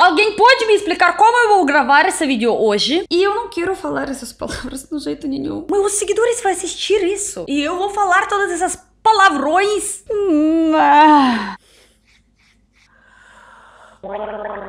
Alguém pode me explicar como eu vou gravar esse vídeo hoje? E eu não quero falar essas palavras de jeito nenhum. Meus seguidores vão assistir isso. E eu vou falar todas essas palavrões. Hum, ah.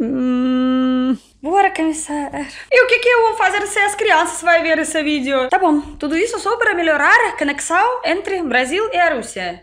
Hum, bora começar. E o que, que eu vou fazer se as crianças vão ver esse vídeo? Tá bom, tudo isso só para melhorar a conexão entre Brasil e a Rússia.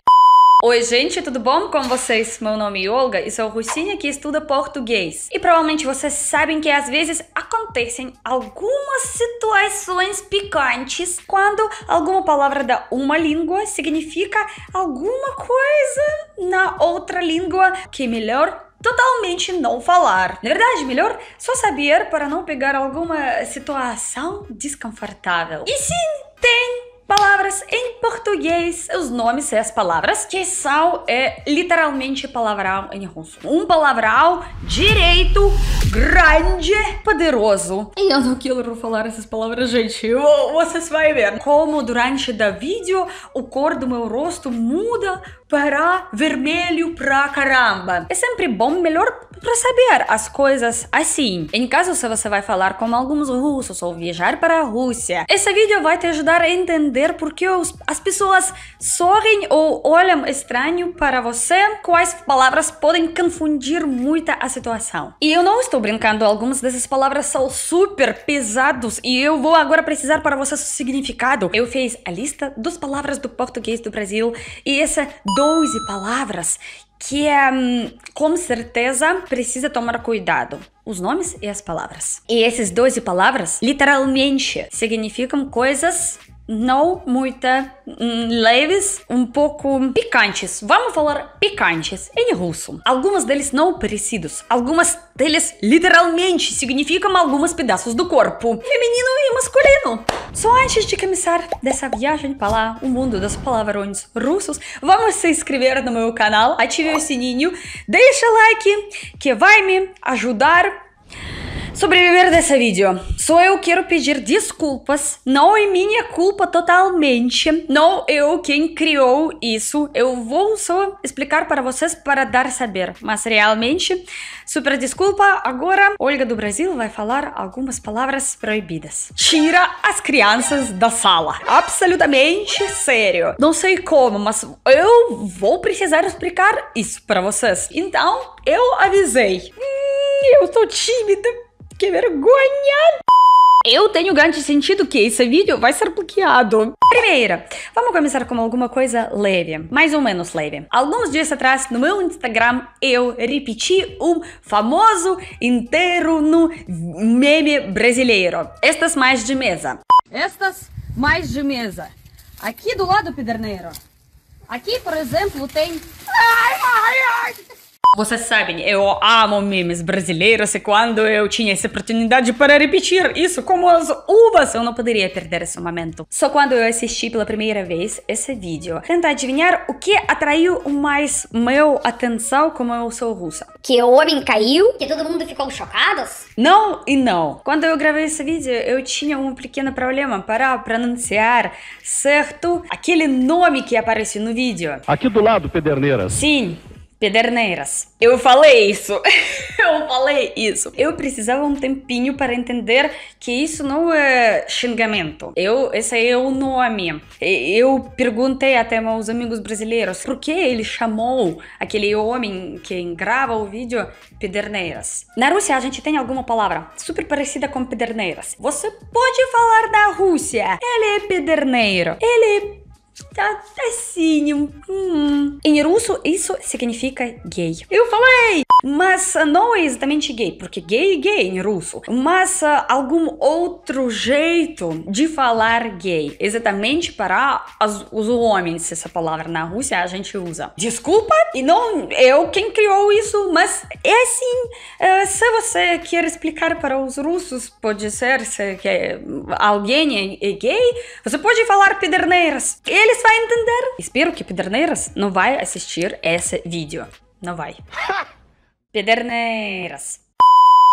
Oi, gente, tudo bom com vocês? Meu nome é Olga e sou russinha que estuda português. E provavelmente vocês sabem que às vezes acontecem algumas situações picantes quando alguma palavra da uma língua significa alguma coisa na outra língua que é melhor totalmente não falar. Na verdade, melhor só saber para não pegar alguma situação desconfortável. E sim, tem Palavras em português, os nomes e as palavras. Que são é literalmente palavrão em russo. Um palavrão direito, grande, poderoso. E eu não quero falar essas palavras, gente. vocês vão ver. Como durante o vídeo, o cor do meu rosto muda para vermelho pra caramba. É sempre bom, melhor para saber as coisas assim. Em caso se você vai falar com alguns russos ou viajar para a Rússia, esse vídeo vai te ajudar a entender por que as pessoas sorrem ou olham estranho para você, quais palavras podem confundir muito a situação. E eu não estou brincando, algumas dessas palavras são super pesados e eu vou agora precisar para você o significado. Eu fiz a lista dos palavras do português do Brasil e essa 12 palavras que hum, com certeza precisa tomar cuidado. Os nomes e as palavras. E essas 12 palavras literalmente significam coisas não muito hum, leves, um pouco picantes. Vamos falar picantes em russo. Algumas deles não parecidos, algumas deles literalmente significam alguns pedaços do corpo, feminino e masculino. Só antes de começar dessa viagem para lá, o mundo dos palavrões russos, vamos se inscrever no meu canal, ative o sininho, deixa like que vai me ajudar Sobreviver desse vídeo. Só eu quero pedir desculpas. Não é minha culpa totalmente. Não eu quem criou isso. Eu vou só explicar para vocês para dar saber. Mas realmente, super desculpa. Agora, Olga do Brasil vai falar algumas palavras proibidas. Tira as crianças da sala. Absolutamente sério. Não sei como, mas eu vou precisar explicar isso para vocês. Então, eu avisei. Hum, eu tô tímida que vergonha! Eu tenho grande sentido que esse vídeo vai ser bloqueado. Primeira, vamos começar com alguma coisa leve, mais ou menos leve. Alguns dias atrás, no meu Instagram, eu repeti um famoso inteiro no meme brasileiro. Estas mais de mesa. Estas mais de mesa. Aqui do lado, pederneiro. Aqui, por exemplo, tem... Ai, vocês sabem, eu amo memes brasileiros e quando eu tinha essa oportunidade para repetir isso como as uvas, eu não poderia perder esse momento. Só quando eu assisti pela primeira vez esse vídeo, tentar adivinhar o que atraiu mais meu atenção como eu sou russa. Que o homem caiu? Que todo mundo ficou chocado? Não e não. Quando eu gravei esse vídeo, eu tinha um pequeno problema para pronunciar certo aquele nome que aparece no vídeo. Aqui do lado, Pederneiras. Sim, Pederneiras. Eu falei isso. eu falei isso. Eu precisava um tempinho para entender que isso não é xingamento. Eu, esse é o nome. Eu perguntei até meus amigos brasileiros por que ele chamou aquele homem que grava o vídeo Pederneiras. Na Rússia a gente tem alguma palavra super parecida com Pederneiras. Você pode falar da Rússia. Ele é pederneiro. Ele é Tá até assim. Hum. Em russo, isso significa gay. Eu falei! Mas não é exatamente gay, porque gay é gay em russo. Mas ah, algum outro jeito de falar gay, exatamente para as, os homens, essa palavra na Rússia a gente usa. Desculpa, e não eu quem criou isso, mas é assim. Ah, se você quer explicar para os russos, pode ser se que alguém é, é gay, você pode falar pederneiras. Eles vai entender. Espero que Pederneiras não vai assistir esse vídeo. Não vai. Pederneiras.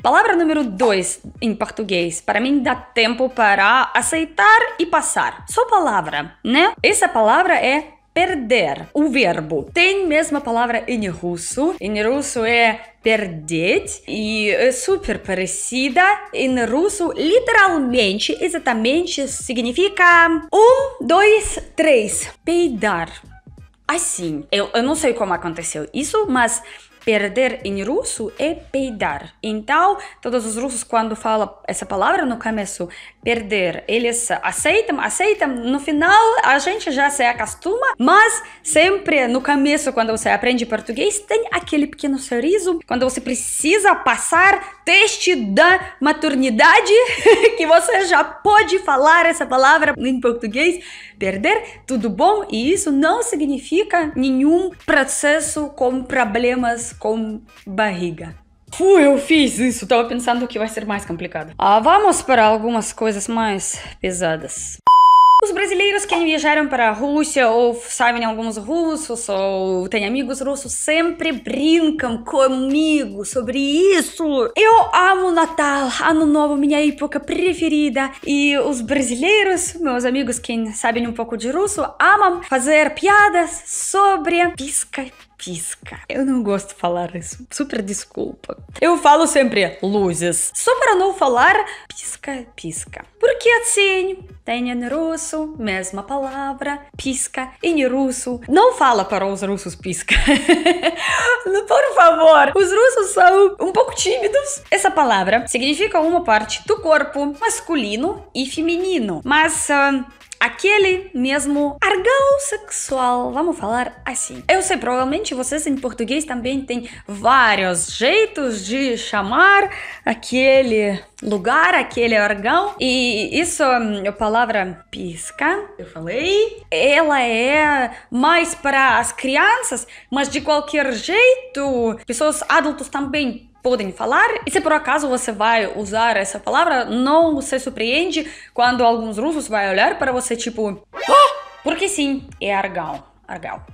Palavra número 2 em português. Para mim dá tempo para aceitar e passar. Só palavra, né? Essa palavra é perder. O verbo tem mesma palavra em russo. Em russo é perder e é super parecida. Em russo, literalmente, exatamente significa um, dois, três. Peidar. Assim, eu, eu não sei como aconteceu isso, mas perder em russo é peidar. Então, todos os russos, quando falam essa palavra no começo, perder. Eles aceitam, aceitam. No final, a gente já se acostuma, mas sempre no começo, quando você aprende português, tem aquele pequeno sorriso. Quando você precisa passar teste da maternidade, que você já pode falar essa palavra em português, perder, tudo bom. E isso não significa nenhum processo com problemas com barriga. Fui, eu fiz isso. Tava pensando que vai ser mais complicado. Ah, vamos para algumas coisas mais pesadas. Os brasileiros que viajaram para a Rússia ou sabem alguns russos ou têm amigos russos sempre brincam comigo sobre isso. Eu amo Natal, Ano Novo, minha época preferida. E os brasileiros, meus amigos que sabem um pouco de russo, amam fazer piadas sobre pisca pisca. Eu não gosto de falar isso. Super desculpa. Eu falo sempre luzes. Só para não falar pisca, pisca. Porque assim, tem em russo, mesma palavra, pisca em russo. Não fala para os russos pisca. Por favor. Os russos são um pouco tímidos. Essa palavra significa uma parte do corpo masculino e feminino. Mas uh, aquele mesmo argão sexual, vamos falar assim. Eu sei, provavelmente vocês em português também têm vários jeitos de chamar aquele lugar, aquele argão. E isso, hum, a palavra pisca, eu falei, ela é mais para as crianças, mas de qualquer jeito, pessoas adultos também podem falar. E se por acaso você vai usar essa palavra, não se surpreende quando alguns russos vão olhar para você tipo, ah! porque sim, é argal, argal.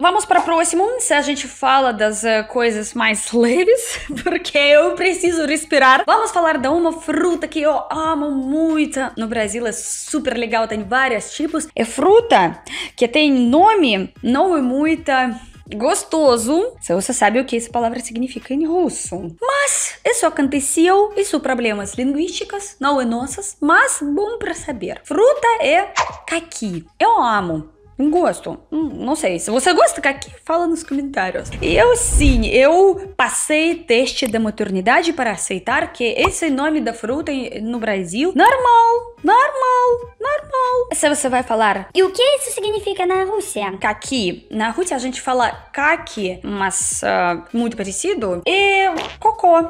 Vamos para o próximo, se a gente fala das eh, coisas mais leves, porque eu preciso respirar. Vamos falar de uma fruta que eu amo muito. No Brasil é super legal, tem vários tipos. É fruta que tem nome, não é muita gostoso, se você sabe o que essa palavra significa em russo. Mas isso aconteceu, isso problemas linguísticos, não é nossas, mas bom para saber. Fruta é caqui. Eu amo Gosto. Hum, não sei. Se você gosta, aqui fala nos comentários. Eu sim, eu passei teste da maternidade para aceitar que esse nome da fruta no Brasil normal, normal, normal. Se você vai falar. E o que isso significa na Rússia? Kaki. Na Rússia a gente fala kaki, mas uh, muito parecido. E cocô.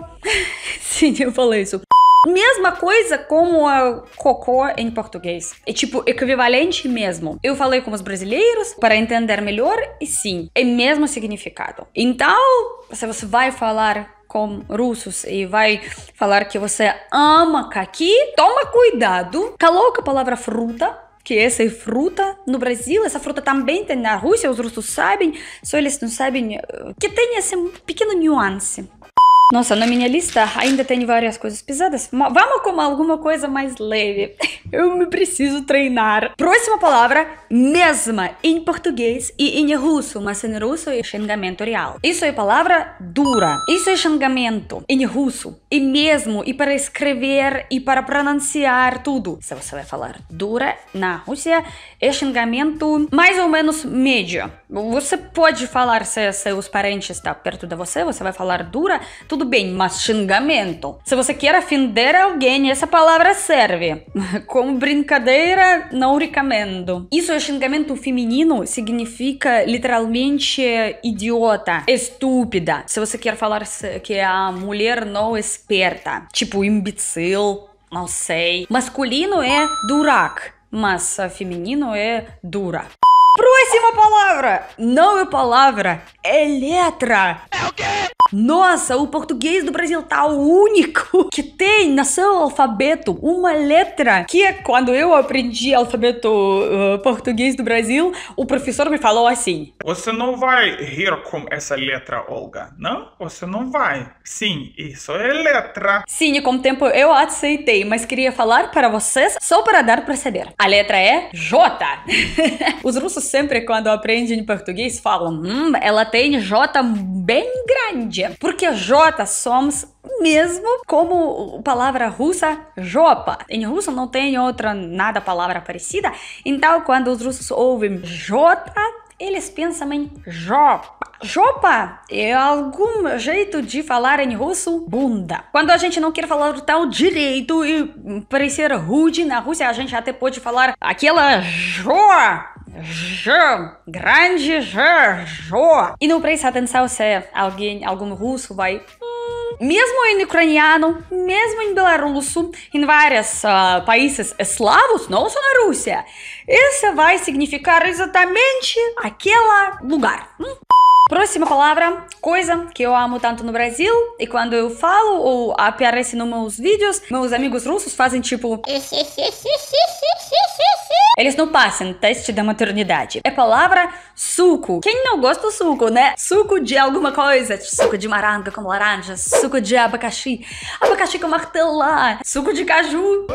sim, eu falei isso. Mesma coisa como a cocô em português. É tipo equivalente mesmo. Eu falei com os brasileiros para entender melhor e sim, é mesmo significado. Então, se você vai falar com russos e vai falar que você ama caqui, toma cuidado, coloca a palavra fruta que essa é fruta no Brasil, essa fruta também tem na Rússia, os russos sabem, só eles não sabem eh, que tem esse pequeno nuance. Nossa, na minha lista ainda tem várias coisas pesadas. vamos com alguma coisa mais leve. Eu me preciso treinar. Próxima palavra, mesma, em português e em russo, mas em russo é xingamento real. Isso é palavra dura. Isso é xingamento em russo. E mesmo, e para escrever, e para pronunciar tudo. Se você vai falar dura na Rússia, é xingamento mais ou menos médio. Você pode falar se seus parentes estão perto de você, você vai falar dura, tudo tudo bem, mas xingamento. Se você quer ofender alguém, essa palavra serve. Como brincadeira, não recomendo. Isso é xingamento feminino, significa literalmente idiota, estúpida. Se você quer falar que a mulher não é esperta, tipo imbecil, não sei. Masculino é durac, mas feminino é dura. Próxima palavra! Não é palavra, é letra! É o quê? Nossa, o português do Brasil tá o único que tem no seu alfabeto uma letra que é quando eu aprendi alfabeto uh, português do Brasil, o professor me falou assim: você não vai rir com essa letra, Olga. Não, você não vai. Sim, isso é letra. Sim, e com o tempo eu aceitei, mas queria falar para vocês só para dar para saber. A letra é J. Os russos sempre, quando aprendem português, falam: hum, ela tem J bem grande. Porque J somos mesmo como a palavra russa jopa. Em russo não tem outra nada palavra parecida. Então, quando os russos ouvem J, eles pensam em jopa. Jopa é algum jeito de falar em russo bunda. Quando a gente não quer falar tal direito e parecer rude na Rússia, a gente até pode falar aquela joa Ж, grande Ж, Ж. E não preste atenção se alguém, algum russo vai mesmo em ucraniano, mesmo em belarusso, em vários uh, países eslavos, não só na Rússia, isso vai significar exatamente aquele lugar. Hum? Próxima palavra, coisa que eu amo tanto no Brasil e quando eu falo ou aparece nos meus vídeos, meus amigos russos fazem tipo Eles não passam teste da maternidade. É palavra suco. Quem não gosta do suco, né? Suco de alguma coisa, tipo suco de maranga com laranja, suco de abacaxi, abacaxi com martelar suco de caju.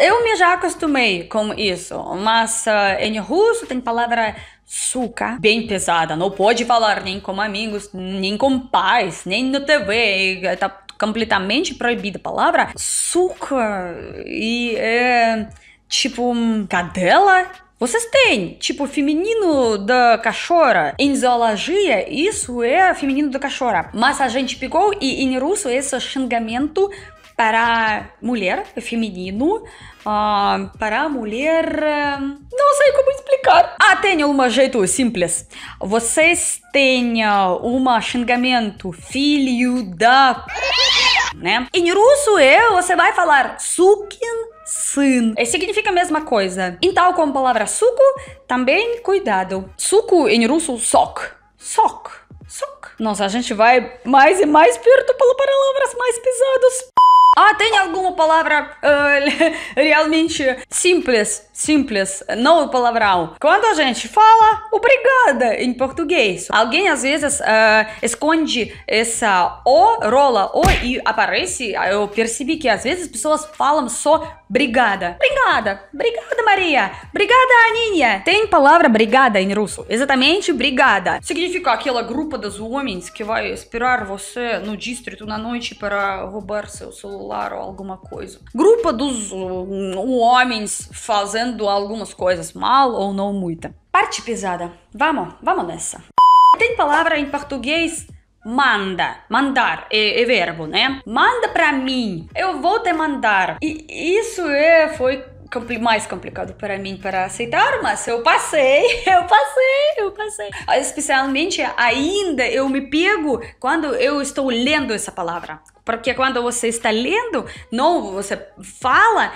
Eu me já acostumei com isso, mas uh, em russo tem palavra suca, bem pesada. Não pode falar nem com amigos, nem com pais, nem na TV. Tá completamente proibida a palavra suca e é, tipo cadela vocês têm, tipo, feminino da cachorra. Em zoologia, isso é feminino da cachorra. Mas a gente pegou e em russo esse xingamento para mulher, é feminino, ah, para mulher... Hum, não sei como explicar. Ah, tem um jeito simples. Vocês têm ah, um xingamento, filho da... Né? Em russo eu é, você vai falar sukin сын. Significa a mesma coisa. Então, com a palavra suco, também cuidado. Suco em russo, sok. Sok. Sok. Nossa, a gente vai mais e mais perto para palavras mais pesadas. Ah, tem alguma palavra uh, realmente simples, simples, não palavrão. Quando a gente fala obrigada em português, alguém às vezes uh, esconde essa O, rola O e aparece. Eu percebi que às vezes pessoas falam só Obrigada. Obrigada. Obrigada, Maria. Brigada, Aninha. Tem palavra brigada em russo. Exatamente, brigada. Significa aquela grupo dos homens que vai esperar você no distrito na noite para roubar seu celular ou alguma coisa. Grupa dos hum, homens fazendo algumas coisas mal ou não muita. Parte pesada. Vamos, vamos nessa. Tem palavra em português manda, mandar é, é verbo, né? Manda para mim, eu vou te mandar. E isso é, foi mais complicado para mim para aceitar, mas eu passei, eu passei, eu passei. Ah, especialmente ainda eu me pego quando eu estou lendo essa palavra. Porque quando você está lendo, não, você fala,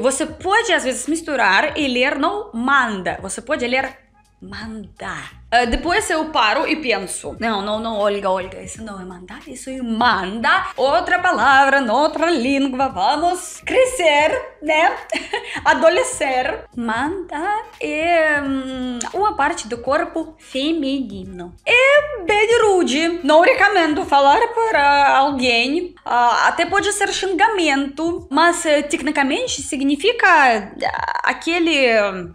você pode às vezes misturar e ler não manda, você pode ler mandar eh, depois eu paro e penso. Não, não, não, Olga, Olga, isso não é mandar, isso é manda. Outra palavra, outra língua, vamos crescer, né? Adolescer. Manda é uma parte do corpo feminino. É bem rude. Não recomendo falar para eh, alguém. até pode ser xingamento, mas tecnicamente significa aquele. Hum,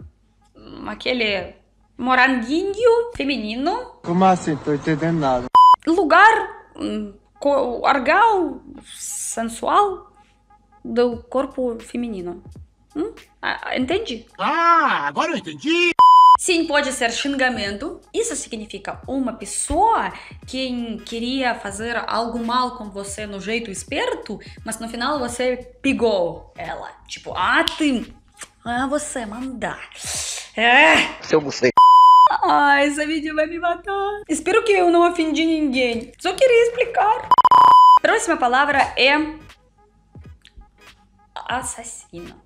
aquele Moranguinho feminino. Como assim? Tô entendendo nada. Lugar hum, argal, sensual do corpo feminino. Hum? Ah, Ah, agora eu entendi! Sim, pode ser xingamento. Isso significa uma pessoa que queria fazer algo mal com você no jeito esperto, mas no final você pegou ela. Tipo, ah, tu... Ah, você mandar. É. Seu você. Ai, esse vídeo vai me matar. Espero que eu não ofendi ninguém. Só queria explicar. Próxima palavra é assassino.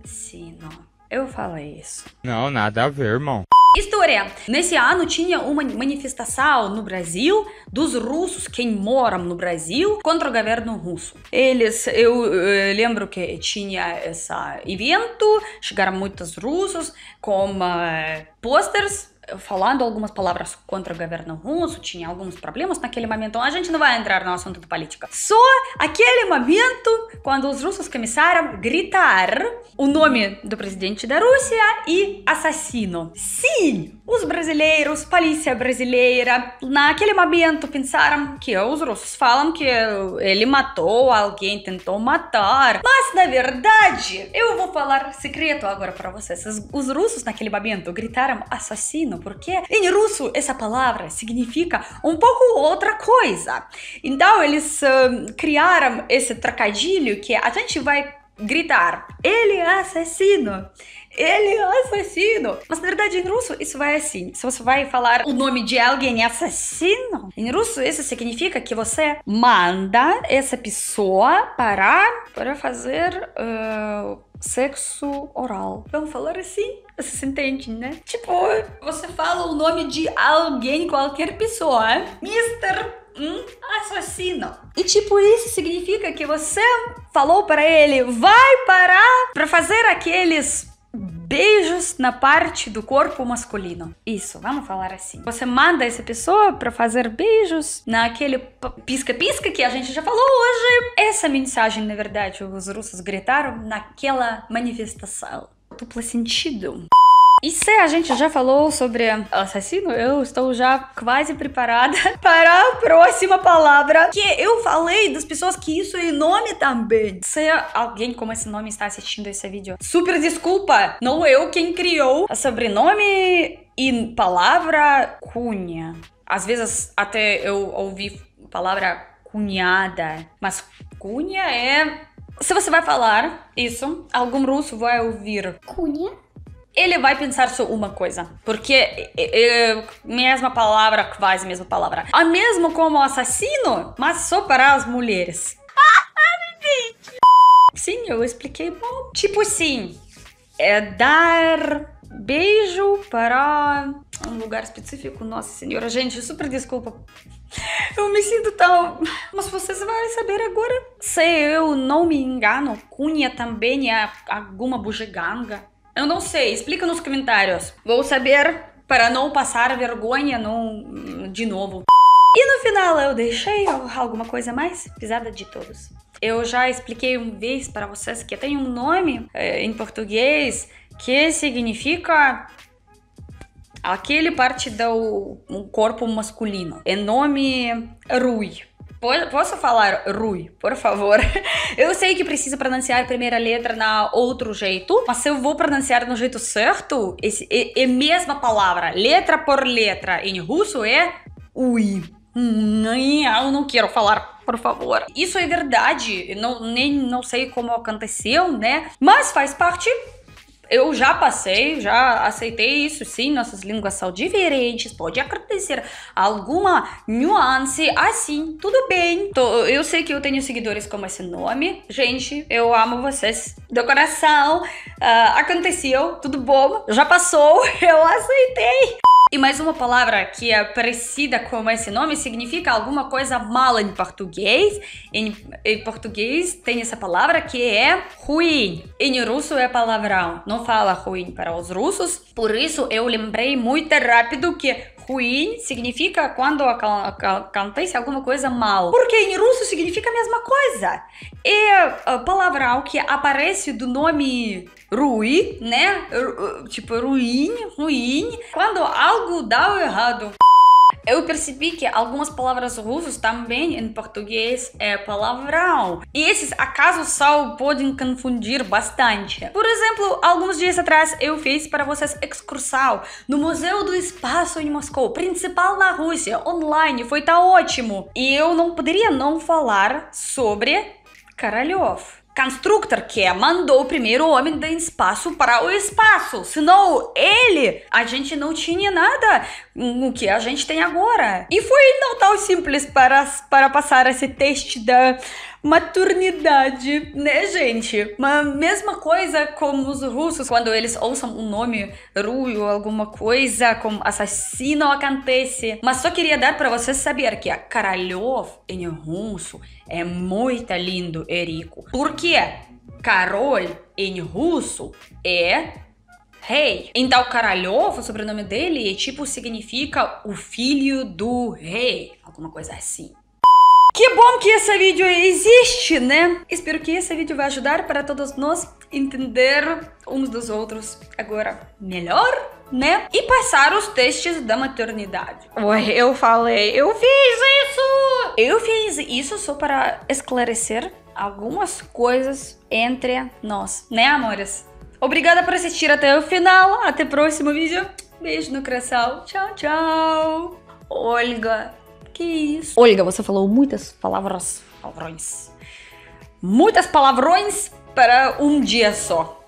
Assassino. Eu falei isso. Não, nada a ver, irmão. História. Nesse ano tinha uma manifestação no Brasil dos russos que moram no Brasil contra o governo russo. Eles, eu, eu eh, lembro que tinha esse evento, chegaram muitos russos com uh, posters falando algumas palavras contra o governo russo, tinha alguns problemas naquele momento. A gente não vai entrar no assunto da política. Só aquele momento quando os russos começaram a gritar o nome do presidente da Rússia e assassino. Sim, os brasileiros, polícia brasileira, naquele momento pensaram que os russos falam que ele matou alguém, tentou matar. Mas na verdade, eu vou falar secreto agora para vocês. Os russos naquele momento gritaram assassino porque em russo essa palavra significa um pouco outra coisa. Então eles uh, criaram esse trocadilho que a gente vai gritar: ele é assassino! Ele é assassino! Mas na verdade, em russo, isso vai assim. Se você vai falar o nome de alguém assassino, em russo, isso significa que você manda essa pessoa para, para fazer. Uh sexo oral. Vamos falar assim? Você entende, né? Tipo, você fala o nome de alguém, qualquer pessoa. Mr um assassino. Ah, é e tipo, isso significa que você falou para ele, vai parar para fazer aqueles beijos na parte do corpo masculino. Isso, vamos falar assim. Você manda essa pessoa para fazer beijos naquele pisca-pisca que a gente já falou hoje. Essa mensagem, na verdade, os russos gritaram naquela manifestação. Duplo sentido. E se a gente já falou sobre assassino, eu estou já quase preparada para a próxima palavra. Que eu falei das pessoas que isso é nome também. Se alguém com esse nome está assistindo esse vídeo, super desculpa! Não eu quem criou o sobrenome e palavra cunha. Às vezes até eu ouvi palavra cunhada, mas cunha é. Se você vai falar isso, algum russo vai ouvir. Cunha? ele vai pensar só uma coisa, porque é, é, mesma palavra, quase mesma palavra. A mesmo como assassino, mas só para as mulheres. Sim, eu expliquei bom. Tipo assim, é dar beijo para um lugar específico. Nossa senhora, gente, super desculpa. Eu me sinto tão... Mas vocês vão saber agora. Se eu não me engano, Cunha também é alguma bugiganga. Eu não sei, explica nos comentários. Vou saber para não passar vergonha não, de novo. E no final eu deixei alguma coisa mais pisada de todos. Eu já expliquei uma vez para vocês que tem um nome é, em português que significa aquele parte do corpo masculino. É nome Rui. Posso falar Rui, por favor? Eu sei que precisa pronunciar a primeira letra na outro jeito, mas eu vou pronunciar no jeito certo. Esse, é, é mesma palavra, letra por letra. Em russo é ui. Hum, eu não quero falar, por favor. Isso é verdade, não, nem não sei como aconteceu, né? Mas faz parte eu já passei, já aceitei isso, sim, nossas línguas são diferentes, pode acontecer alguma nuance assim, tudo bem. Tô, eu sei que eu tenho seguidores como esse nome, gente, eu amo vocês do coração, uh, aconteceu, tudo bom, já passou, eu aceitei. E mais uma palavra que é parecida com esse nome significa alguma coisa mala em português. Em, em português tem essa palavra que é ruim. Em russo é palavrão. Não fala ruim para os russos. Por isso eu lembrei muito rápido que Ruim significa quando acontece alguma coisa mal. Porque em russo significa a mesma coisa. E a palavra que aparece do nome ruim, né? Tipo, ruim, ruim. Quando algo dá errado. Eu percebi que algumas palavras russas também em português é palavrão. E esses acaso só podem confundir bastante. Por exemplo, alguns dias atrás eu fiz para vocês excursão no Museu do Espaço em Moscou, principal na Rússia, online, foi tá ótimo. E eu não poderia não falar sobre Королев. Constructor, que mandou o primeiro homem do espaço para o espaço. Senão ele, a gente não tinha nada o que a gente tem agora. E foi não tão simples para, para passar esse teste da maternidade, né, gente? Uma mesma coisa como os russos, quando eles ouçam um nome ruim alguma coisa, como assassino acontece. Mas só queria dar para vocês saber que a Karolov em russo é muito lindo e rico. Porque Karol em russo é rei. Então, Karalhov, o sobrenome dele, tipo, significa o filho do rei, alguma coisa assim. Que bom que esse vídeo existe, né? Espero que esse vídeo vai ajudar para todos nós entender uns dos outros agora melhor, né? E passar os testes da maternidade. eu falei, eu fiz isso! Eu fiz isso só para esclarecer algumas coisas entre nós, né, amores? Obrigada por assistir até o final, até o próximo vídeo. Beijo no coração, tchau, tchau! Olga que isso? Olga, você falou muitas palavras, palavrões. Muitas palavrões para um dia só.